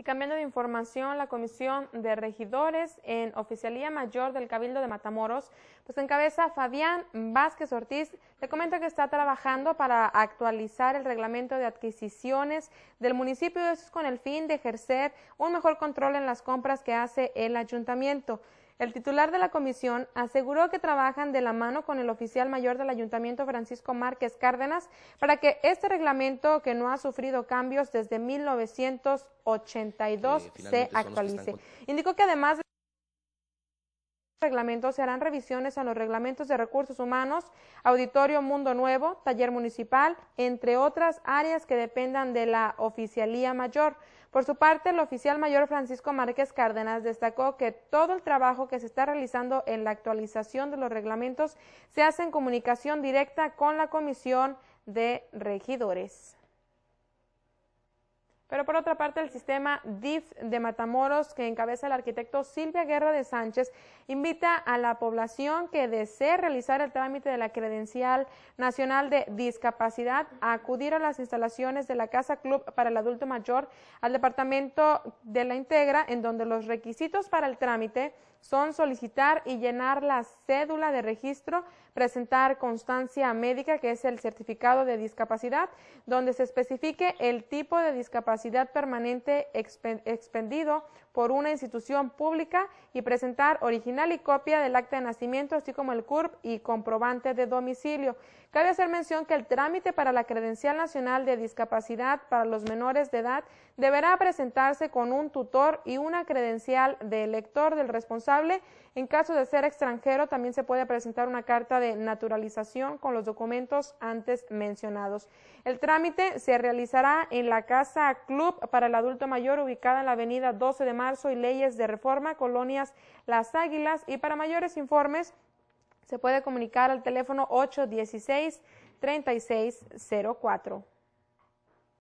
Y cambiando de información, la Comisión de Regidores en Oficialía Mayor del Cabildo de Matamoros, pues encabeza Fabián Vázquez Ortiz, le comento que está trabajando para actualizar el reglamento de adquisiciones del municipio, eso es con el fin de ejercer un mejor control en las compras que hace el ayuntamiento. El titular de la comisión aseguró que trabajan de la mano con el oficial mayor del Ayuntamiento Francisco Márquez Cárdenas para que este reglamento, que no ha sufrido cambios desde 1982, se actualice. Indicó que además reglamentos se harán revisiones a los reglamentos de recursos humanos, auditorio Mundo Nuevo, taller municipal, entre otras áreas que dependan de la oficialía mayor. Por su parte, el oficial mayor Francisco Márquez Cárdenas destacó que todo el trabajo que se está realizando en la actualización de los reglamentos se hace en comunicación directa con la Comisión de Regidores. Pero por otra parte, el sistema DIF de Matamoros, que encabeza el arquitecto Silvia Guerra de Sánchez, invita a la población que desee realizar el trámite de la credencial nacional de discapacidad a acudir a las instalaciones de la Casa Club para el Adulto Mayor al Departamento de la Integra, en donde los requisitos para el trámite son solicitar y llenar la cédula de registro, presentar constancia médica, que es el certificado de discapacidad, donde se especifique el tipo de discapacidad permanente expendido por una institución pública y presentar original y copia del acta de nacimiento, así como el CURP y comprobante de domicilio. Cabe hacer mención que el trámite para la Credencial Nacional de Discapacidad para los menores de edad deberá presentarse con un tutor y una credencial de elector del responsable. En caso de ser extranjero, también se puede presentar una carta de naturalización con los documentos antes mencionados. El trámite se realizará en la Casa Club para el Adulto Mayor, ubicada en la avenida 12 de marzo y Leyes de Reforma, Colonias Las Águilas. Y para mayores informes, se puede comunicar al teléfono 816-3604.